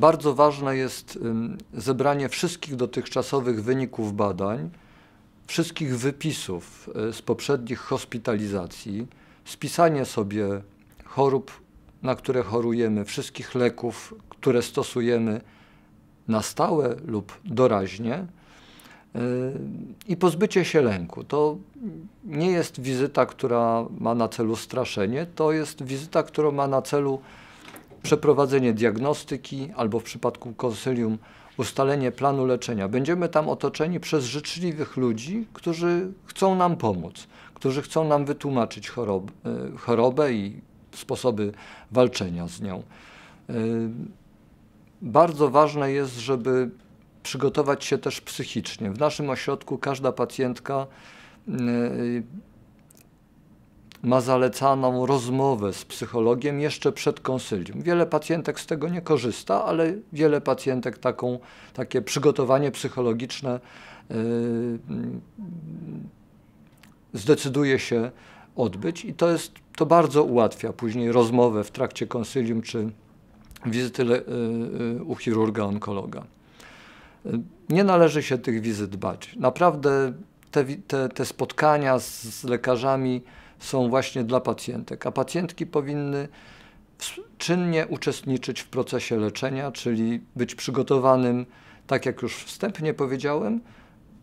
Bardzo ważne jest zebranie wszystkich dotychczasowych wyników badań, wszystkich wypisów y, z poprzednich hospitalizacji, spisanie sobie chorób, na które chorujemy, wszystkich leków, które stosujemy na stałe lub doraźnie y, i pozbycie się lęku. To nie jest wizyta, która ma na celu straszenie, to jest wizyta, która ma na celu przeprowadzenie diagnostyki albo w przypadku konsylium ustalenie planu leczenia. Będziemy tam otoczeni przez życzliwych ludzi, którzy chcą nam pomóc, którzy chcą nam wytłumaczyć e, chorobę i sposoby walczenia z nią. E, bardzo ważne jest, żeby przygotować się też psychicznie. W naszym ośrodku każda pacjentka e, ma zalecaną rozmowę z psychologiem jeszcze przed konsylium. Wiele pacjentek z tego nie korzysta, ale wiele pacjentek taką, takie przygotowanie psychologiczne yy, zdecyduje się odbyć i to jest to bardzo ułatwia później rozmowę w trakcie konsylium czy wizyty yy, yy, u chirurga onkologa. Nie należy się tych wizyt bać. Naprawdę te, te, te spotkania z, z lekarzami są właśnie dla pacjentek, a pacjentki powinny czynnie uczestniczyć w procesie leczenia, czyli być przygotowanym, tak jak już wstępnie powiedziałem,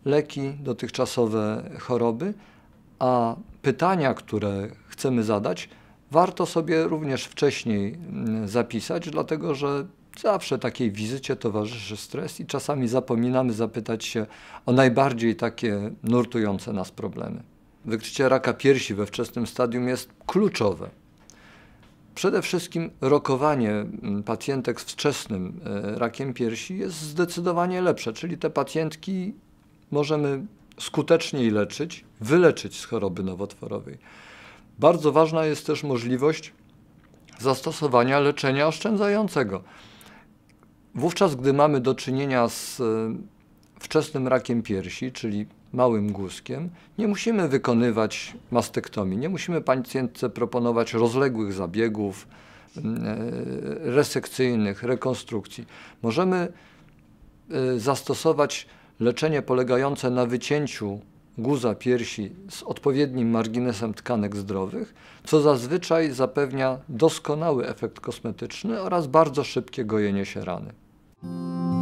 leki dotychczasowe choroby, a pytania, które chcemy zadać, warto sobie również wcześniej mm, zapisać, dlatego że zawsze takiej wizycie towarzyszy stres i czasami zapominamy zapytać się o najbardziej takie nurtujące nas problemy wykrycie raka piersi we wczesnym stadium jest kluczowe. Przede wszystkim rokowanie mm, pacjentek z wczesnym e, rakiem piersi jest zdecydowanie lepsze, czyli te pacjentki możemy skuteczniej leczyć, wyleczyć z choroby nowotworowej. Bardzo ważna jest też możliwość zastosowania leczenia oszczędzającego. Wówczas, gdy mamy do czynienia z e, wczesnym rakiem piersi, czyli małym guzkiem, nie musimy wykonywać mastektomii, nie musimy pacjentce proponować rozległych zabiegów mm, e, resekcyjnych, rekonstrukcji. Możemy e, zastosować leczenie polegające na wycięciu guza piersi z odpowiednim marginesem tkanek zdrowych, co zazwyczaj zapewnia doskonały efekt kosmetyczny oraz bardzo szybkie gojenie się rany.